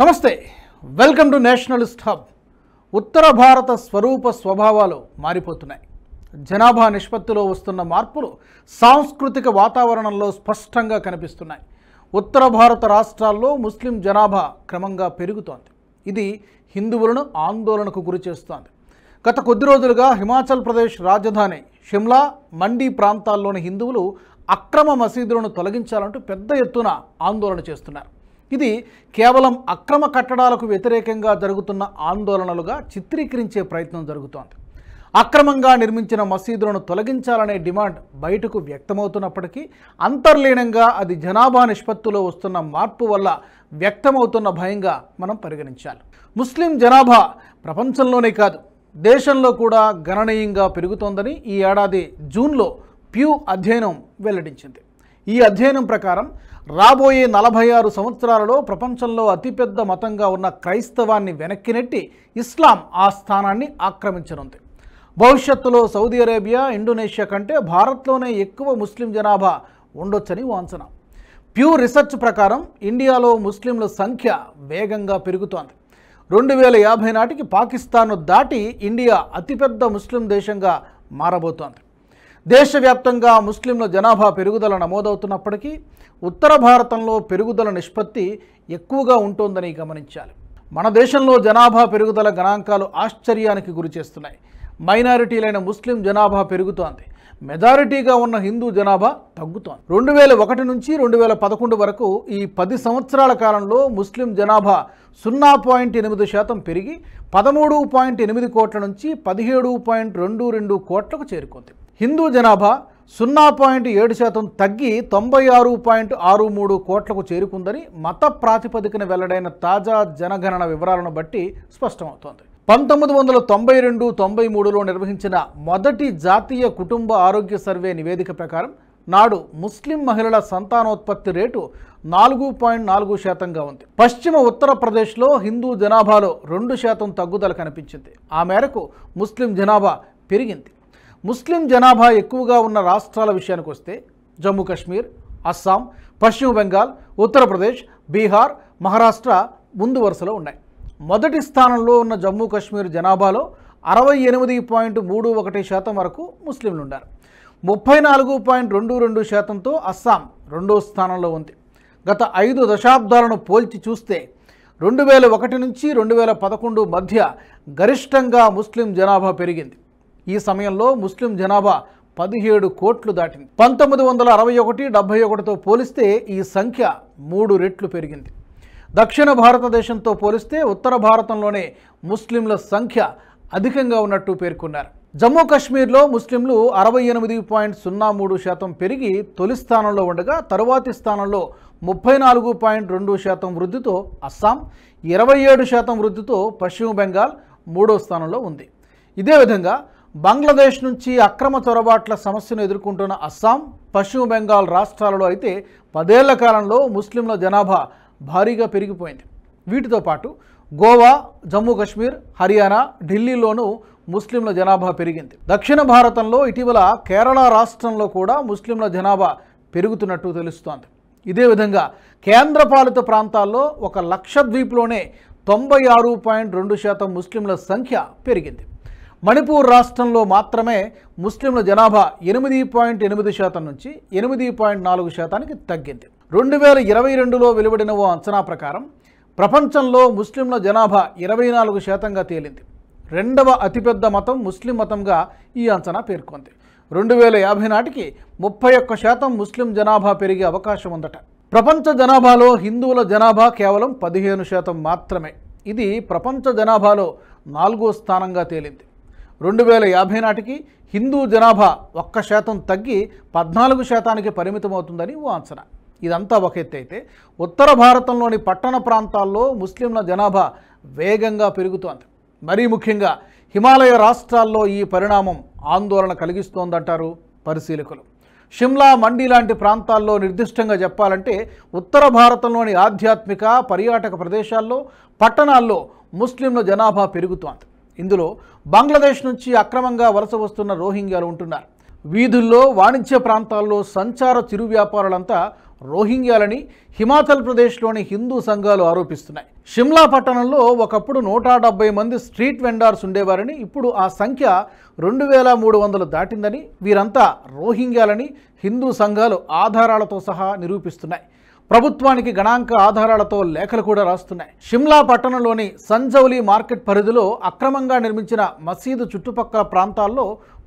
నమస్తే welcome to nationalist hub ఉత్తర భారత స్వరూప స్వభావాలు మారిపోతున్నాయి జనాభా నిష్పత్తిలో వస్తున్న మార్పులు సాంస్కృతిక వాతావరణంలో స్పష్టంగా కనిపిస్తున్నాయి ఉత్తర భారత రాష్ట్రాల్లో ముస్లిం జనాభా క్రమంగా పెరుగుతోంది ఇది హిందువులను ఆందోళనకు గురి చేస్తోంది గత కొద్ది రోజులుగా హిమాచల్ ప్రదేశ్ రాజధాని షిమ్లా మండీ ప్రాంతాల్లోని హిందువులు అక్రమ మసీదులను తొలగించాలంటూ పెద్ద ఎత్తున ఆందోళన చేస్తున్నారు ఇది కేవలం అక్రమ కట్టడాలకు వ్యతిరేకంగా జరుగుతున్న ఆందోళనలుగా చిత్రీకరించే ప్రయత్నం జరుగుతోంది అక్రమంగా నిర్మించిన మసీదులను తొలగించాలనే డిమాండ్ బయటకు వ్యక్తమవుతున్నప్పటికీ అంతర్లీనంగా అది జనాభా నిష్పత్తిలో వస్తున్న మార్పు వల్ల వ్యక్తమవుతున్న భయంగా మనం పరిగణించాలి ముస్లిం జనాభా ప్రపంచంలోనే కాదు దేశంలో కూడా గణనీయంగా పెరుగుతోందని ఈ ఏడాది జూన్లో ప్యూ అధ్యయనం వెల్లడించింది ఈ అధ్యయనం ప్రకారం రాబోయే నలభై ఆరు సంవత్సరాలలో ప్రపంచంలో అతిపెద్ద మతంగా ఉన్న క్రైస్తవాన్ని వెనక్కి నెట్టి ఇస్లాం ఆ స్థానాన్ని ఆక్రమించనుంది భవిష్యత్తులో సౌదీ అరేబియా ఇండోనేషియా కంటే భారత్లోనే ఎక్కువ ముస్లిం జనాభా ఉండొచ్చని వాంఛన ప్యూర్ రీసెర్చ్ ప్రకారం ఇండియాలో ముస్లింల సంఖ్య వేగంగా పెరుగుతోంది రెండు వేల యాభై నాటికి పాకిస్తాన్ను దాటి ఇండియా అతిపెద్ద ముస్లిం దేశంగా మారబోతోంది దేశవ్యాప్తంగా ముస్లింల జనాభా పెరుగుదల నమోదవుతున్నప్పటికీ ఉత్తర భారతంలో పెరుగుదల నిష్పత్తి ఎక్కువగా ఉంటోందని గమనించాలి మన దేశంలో జనాభా పెరుగుదల గణాంకాలు ఆశ్చర్యానికి గురిచేస్తున్నాయి మైనారిటీలైన ముస్లిం జనాభా పెరుగుతోంది మెజారిటీగా ఉన్న హిందూ జనాభా తగ్గుతోంది రెండు వేల ఒకటి నుంచి రెండు వేల పదకొండు వరకు ఈ పది సంవత్సరాల కాలంలో ముస్లిం జనాభా సున్నా పాయింట్ ఎనిమిది శాతం పెరిగి పదమూడు పాయింట్ ఎనిమిది కోట్ల నుంచి పదిహేడు పాయింట్ రెండు రెండు కోట్లకు చేరుకుంది హిందూ జనాభా సున్నా పాయింట్ ఏడు శాతం తగ్గి తొంభై ఆరు పాయింట్ ఆరు మూడు కోట్లకు చేరుకుందని మత ప్రాతిపదికన వెల్లడైన తాజా జనగణన వివరాలను బట్టి స్పష్టమవుతోంది పంతొమ్మిది వందల తొంభై రెండు తొంభై మూడులో నిర్వహించిన మొదటి జాతీయ కుటుంబ ఆరోగ్య సర్వే నివేదిక ప్రకారం నాడు ముస్లిం మహిళల సంతానోత్పత్తి రేటు నాలుగు పాయింట్ నాలుగు శాతంగా ఉంది పశ్చిమ ఉత్తరప్రదేశ్లో హిందూ జనాభాలో రెండు శాతం తగ్గుదల కనిపించింది ఆ మేరకు ముస్లిం జనాభా పెరిగింది ముస్లిం జనాభా ఎక్కువగా ఉన్న రాష్ట్రాల విషయానికి వస్తే జమ్మూ కాశ్మీర్ అస్సాం పశ్చిమ బెంగాల్ ఉత్తరప్రదేశ్ బీహార్ మహారాష్ట్ర ముందు వరుసలో ఉన్నాయి మొదటి స్థానంలో ఉన్న జమ్మూ కాశ్మీర్ జనాభాలో అరవై ఎనిమిది పాయింట్ మూడు ఒకటి శాతం వరకు ముస్లింలు ఉన్నారు ముప్పై నాలుగు పాయింట్ రెండు రెండు శాతంతో అస్సాం రెండో స్థానంలో ఉంది గత ఐదు దశాబ్దాలను పోల్చి చూస్తే రెండు వేల ఒకటి నుంచి రెండు వేల పదకొండు మధ్య గరిష్టంగా ముస్లిం జనాభా పెరిగింది ఈ సమయంలో ముస్లిం జనాభా పదిహేడు కోట్లు దాటింది పంతొమ్మిది వందల అరవై ఒకటి డెబ్బై ఒకటితో పోలిస్తే ఈ సంఖ్య మూడు రెట్లు పెరిగింది దక్షిణ భారతదేశంతో పోలిస్తే ఉత్తర భారతంలోనే ముస్లింల సంఖ్య అధికంగా ఉన్నట్టు పేర్కొన్నారు జమ్మూ కాశ్మీర్లో ముస్లింలు అరవై ఎనిమిది పాయింట్ సున్నా మూడు శాతం పెరిగి తొలి స్థానంలో ఉండగా తరువాతి స్థానంలో ముప్పై నాలుగు పాయింట్ రెండు శాతం వృద్ధితో అస్సాం ఇరవై ఏడు శాతం వృద్ధితో పశ్చిమ బెంగాల్ మూడో స్థానంలో ఉంది ఇదే విధంగా బంగ్లాదేశ్ నుంచి అక్రమ చొరబాట్ల సమస్యను ఎదుర్కొంటున్న అస్సాం పశ్చిమ బెంగాల్ రాష్ట్రాలలో అయితే పదేళ్ల కాలంలో ముస్లింల జనాభా భారీగా పెరిగిపోయింది వీటితో పాటు గోవా జమ్మూ కాశ్మీర్ హర్యానా ఢిల్లీలోనూ ముస్లింల జనాభా పెరిగింది దక్షిణ భారతంలో ఇటీవల కేరళ రాష్ట్రంలో కూడా ముస్లింల జనాభా పెరుగుతున్నట్టు తెలుస్తోంది ఇదే విధంగా కేంద్రపాలిత ప్రాంతాల్లో ఒక లక్ష ద్వీప్లోనే తొంభై ఆరు పాయింట్ రెండు శాతం ముస్లింల సంఖ్య పెరిగింది మణిపూర్ రాష్ట్రంలో మాత్రమే ముస్లింల జనాభా ఎనిమిది పాయింట్ ఎనిమిది శాతం నుంచి ఎనిమిది పాయింట్ నాలుగు శాతానికి తగ్గింది రెండు వేల ఇరవై రెండులో వెలువడిన ఓ అంచనా ప్రకారం ప్రపంచంలో ముస్లింల జనాభా ఇరవై నాలుగు శాతంగా తేలింది రెండవ అతిపెద్ద మతం ముస్లిం మతంగా ఈ అంచనా పేర్కొంది రెండు వేల యాభై నాటికి ముప్పై ఒక్క శాతం ముస్లిం జనాభా పెరిగే అవకాశం ఉందట ప్రపంచ జనాభాలో హిందువుల జనాభా కేవలం పదిహేను శాతం మాత్రమే ఇది ప్రపంచ జనాభాలో నాలుగో స్థానంగా తేలింది రెండు వేల యాభై నాటికి హిందూ జనాభా ఒక్క శాతం తగ్గి పద్నాలుగు శాతానికి పరిమితమవుతుందని ఓ అంచనా ఇదంతా ఒక ఎత్తు అయితే ఉత్తర భారతంలోని పట్టణ ప్రాంతాల్లో ముస్లింల జనాభా వేగంగా పెరుగుతోంది మరీ ముఖ్యంగా హిమాలయ రాష్ట్రాల్లో ఈ పరిణామం ఆందోళన కలిగిస్తోందంటారు పరిశీలకులు షిమ్లా మండి లాంటి ప్రాంతాల్లో నిర్దిష్టంగా చెప్పాలంటే ఉత్తర భారతంలోని ఆధ్యాత్మిక పర్యాటక ప్రదేశాల్లో పట్టణాల్లో ముస్లింల జనాభా పెరుగుతోంది ఇందులో బంగ్లాదేశ్ నుంచి అక్రమంగా వలస వస్తున్న రోహింగ్యాలు ఉంటున్నారు వీధుల్లో వాణిజ్య ప్రాంతాల్లో సంచార చిరు వ్యాపారులంతా రోహింగ్యాలని హిమాచల్ ప్రదేశ్లోని హిందూ సంఘాలు ఆరోపిస్తున్నాయి షిమ్లా పట్టణంలో ఒకప్పుడు నూట మంది స్ట్రీట్ వెండార్స్ ఉండేవారని ఇప్పుడు ఆ సంఖ్య రెండు వేల మూడు వందలు దాటిందని వీరంతా రోహింగ్యాలని హిందూ సంఘాలు ఆధారాలతో సహా నిరూపిస్తున్నాయి ప్రభుత్వానికి గణాంక ఆధారాలతో లేఖలు కూడా రాస్తున్నాయి షిమ్లా పట్టణంలోని సంజౌలి మార్కెట్ పరిధిలో అక్రమంగా నిర్మించిన మసీదు చుట్టుపక్కల ప్రాంతాల్లో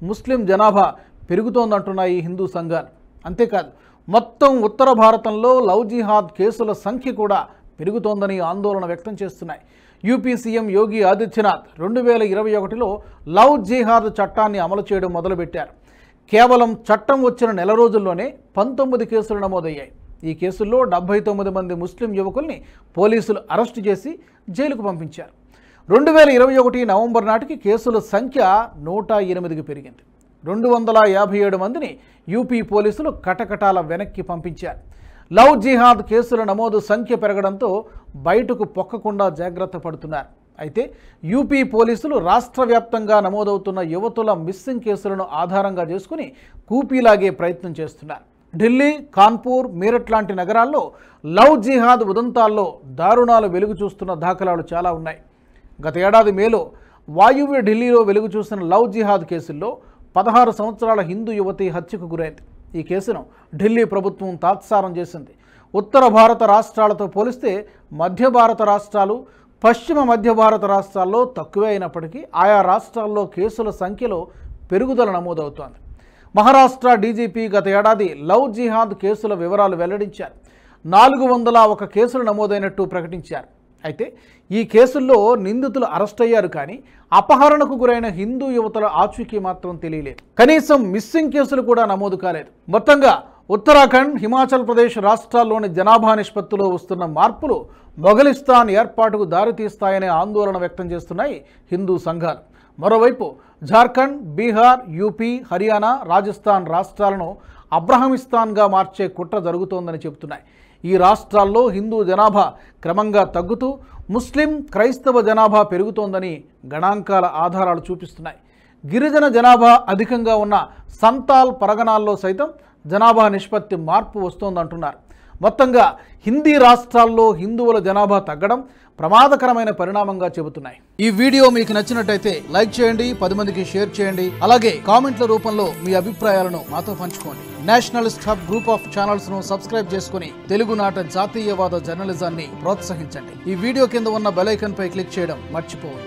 ముస్లిం జనాభా పెరుగుతోందంటున్నాయి హిందూ సంఘాలు అంతేకాదు మొత్తం ఉత్తర భారతంలో లవ్ జిహాద్ కేసుల సంఖ్య కూడా పెరుగుతోందని ఆందోళన వ్యక్తం చేస్తున్నాయి యూపీ సీఎం యోగి ఆదిత్యనాథ్ రెండు వేల ఇరవై ఒకటిలో లవ్ జిహాద్ చట్టాన్ని అమలు చేయడం మొదలుపెట్టారు కేవలం చట్టం వచ్చిన నెల రోజుల్లోనే పంతొమ్మిది కేసులు నమోదయ్యాయి ఈ కేసుల్లో డెబ్బై తొమ్మిది మంది ముస్లిం యువకుల్ని పోలీసులు అరెస్టు చేసి జైలుకు పంపించారు రెండు వేల ఇరవై ఒకటి నవంబర్ నాటికి కేసుల సంఖ్య నూట ఎనిమిదికి పెరిగింది రెండు వందల యాభై ఏడు మందిని యూపీ పోలీసులు కటకటాల వెనక్కి పంపించారు లవ్ జిహాద్ కేసుల నమోదు సంఖ్య పెరగడంతో బయటకు పొక్కకుండా జాగ్రత్త పడుతున్నారు అయితే యూపీ పోలీసులు రాష్ట్ర వ్యాప్తంగా నమోదవుతున్న యువతుల మిస్సింగ్ కేసులను ఆధారంగా చేసుకుని కూపీలాగే ప్రయత్నం చేస్తున్నారు ఢిల్లీ కాన్పూర్ మీరట్ లాంటి నగరాల్లో లవ్ జిహాద్ ఉదంతాల్లో దారుణాలు వెలుగు చూస్తున్న దాఖలాలు చాలా ఉన్నాయి గత ఏడాది మేలో వాయువ్య ఢిల్లీలో వెలుగు చూసిన లవ్ జిహాద్ కేసుల్లో పదహారు సంవత్సరాల హిందూ యువతి హత్యకు గురైంది ఈ కేసును ఢిల్లీ ప్రభుత్వం తాత్సారం చేసింది ఉత్తర భారత రాష్ట్రాలతో పోలిస్తే మధ్య భారత రాష్ట్రాలు పశ్చిమ మధ్య భారత రాష్ట్రాల్లో తక్కువే అయినప్పటికీ ఆయా రాష్ట్రాల్లో కేసుల సంఖ్యలో పెరుగుదల నమోదవుతోంది మహారాష్ట్ర డీజీపీ గత ఏడాది లవ్ జిహాద్ కేసుల వివరాలు వెల్లడించారు నాలుగు వందల ఒక కేసులు నమోదైనట్టు ప్రకటించారు అయితే ఈ కేసుల్లో నిందితులు అరెస్ట్ అయ్యారు కానీ అపహరణకు గురైన హిందూ యువతల ఆచూకీ మాత్రం తెలియలేదు కనీసం మిస్సింగ్ కేసులు కూడా నమోదు కాలేదు మొత్తంగా ఉత్తరాఖండ్ హిమాచల్ ప్రదేశ్ రాష్ట్రాల్లోని జనాభా నిష్పత్తిలో వస్తున్న మార్పులు మొఘలిస్తాన్ ఏర్పాటుకు దారితీస్తాయనే ఆందోళన వ్యక్తం చేస్తున్నాయి హిందూ సంఘాలు మరోవైపు జార్ఖండ్ బీహార్ యూపీ హర్యానా రాజస్థాన్ రాష్ట్రాలను అబ్రహమిస్తాన్గా మార్చే కుట్ర జరుగుతోందని చెబుతున్నాయి ఈ రాష్ట్రాల్లో హిందూ జనాభా క్రమంగా తగ్గుతూ ముస్లిం క్రైస్తవ జనాభా పెరుగుతోందని గణాంకాల ఆధారాలు చూపిస్తున్నాయి గిరిజన జనాభా అధికంగా ఉన్న సంతాల్ పరగణాల్లో సైతం జనాభా నిష్పత్తి మార్పు వస్తోందంటున్నారు మొత్తంగా హిందీ రాష్ట్రాల్లో హిందువుల జనాభా తగ్గడం ప్రమాదకరమైన పరిణామంగా చెబుతున్నాయి ఈ వీడియో మీకు నచ్చినట్టయితే లైక్ చేయండి పది మందికి షేర్ చేయండి అలాగే కామెంట్ల రూపంలో మీ అభిప్రాయాలను మాతో పంచుకోండి nationalist hub group of channels ను సబ్స్క్రైబ్ చేసుకుని తెలుగునాట జాతీయవాద జర్నలిజాన్ని ప్రోత్సహించండి ఈ వీడియో కింద ఉన్న బెలైకన్ పై క్లిక్ చేయడం మర్చిపోవద్దు